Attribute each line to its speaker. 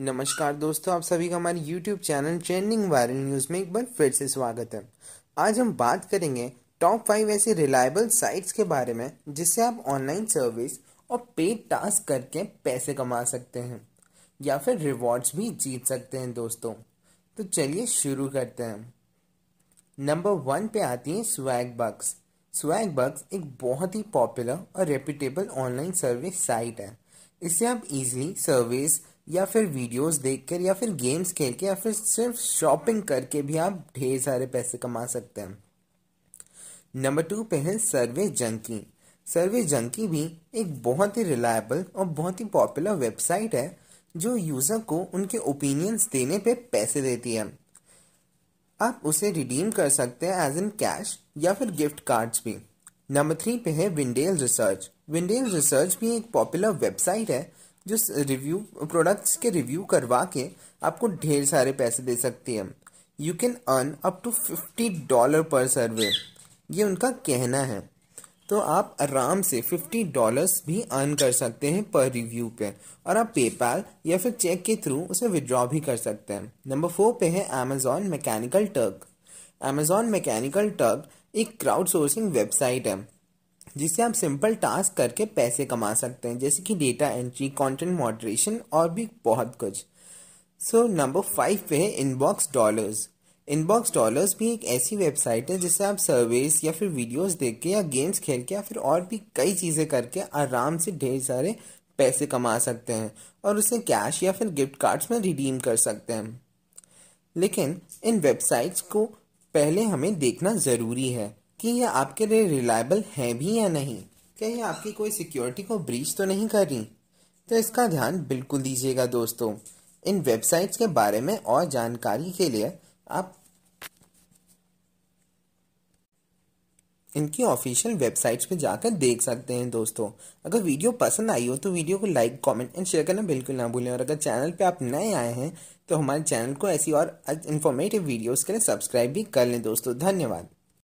Speaker 1: नमस्कार दोस्तों आप सभी का हमारे YouTube channel trending viral news में एक बार फिर से स्वागत है आज हम बात करेंगे टॉप फाइव ऐसे रिलायबल साइट्स के बारे में जिससे आप ऑनलाइन सर्विस और पेड टास्क करके पैसे कमा सकते हैं या फिर रिवॉर्ड्स भी जीत सकते हैं दोस्तों तो चलिए शुरू करते हैं नंबर वन पे आती है स्वैग बक्स स्वैग बक्स एक बहुत ही पॉपुलर और रेप्यूटेबल ऑनलाइन सर्विस साइट है इससे आप इजीली सर्विस या फिर वीडियोस देखकर या फिर गेम्स खेल के या फिर सिर्फ शॉपिंग करके भी आप ढेर सारे पैसे कमा सकते हैं नंबर टू पे है सर्वे जंकी सर्वे जंकी भी एक बहुत ही रिलायबल और बहुत ही पॉपुलर वेबसाइट है जो यूज़र को उनके ओपिनियंस देने पे पैसे देती है आप उसे रिडीम कर सकते हैं एज इन कैश या फिर गिफ्ट कार्ड्स भी नंबर थ्री पे है विंडेल रिसर्च विंडेल रिसर्च भी एक पॉपुलर वेबसाइट है जो रिव्यू प्रोडक्ट्स के रिव्यू करवा के आपको ढेर सारे पैसे दे सकती है you can earn up to fifty dollar per survey ये उनका कहना है तो आप आराम से फिफ्टी डॉलर्स भी अर्न कर सकते हैं पर रिव्यू पे और आप पेपाल या फिर चेक के थ्रू उसे विड्रॉ भी कर सकते हैं नंबर फोर पे है Amazon Mechanical Turk Amazon Mechanical Turk एक क्राउड सोर्सिंग वेबसाइट है जिसे आप सिंपल टास्क करके पैसे कमा सकते हैं जैसे कि डेटा एंट्री कंटेंट मॉडरेशन और भी बहुत कुछ सो नंबर फाइव पे है इनबॉक्स डॉलर्स इनबॉक्स डॉलर्स भी एक ऐसी वेबसाइट है जिससे आप सर्वेस या फिर वीडियोस देख के या गेम्स खेल के या फिर और भी कई चीज़ें करके आराम से ढेर सारे पैसे कमा सकते हैं और उसे कैश या फिर गिफ्ट कार्ड्स में रिडीम कर सकते हैं लेकिन इन वेबसाइट्स को पहले हमें देखना ज़रूरी है कि यह आपके लिए रिलायबल है भी या नहीं क्या यह आपकी कोई सिक्योरिटी को ब्रीच तो नहीं कर रही तो इसका ध्यान बिल्कुल दीजिएगा दोस्तों इन वेबसाइट्स के बारे में और जानकारी के लिए आप इनकी ऑफिशियल वेबसाइट्स पे जाकर देख सकते हैं दोस्तों अगर वीडियो पसंद आई हो तो वीडियो को लाइक कमेंट एंड शेयर करना बिल्कुल ना भूलें और अगर चैनल पे आप नए आए हैं तो हमारे चैनल को ऐसी और इन्फॉर्मेटिव वीडियोस के लिए सब्सक्राइब भी कर लें दोस्तों धन्यवाद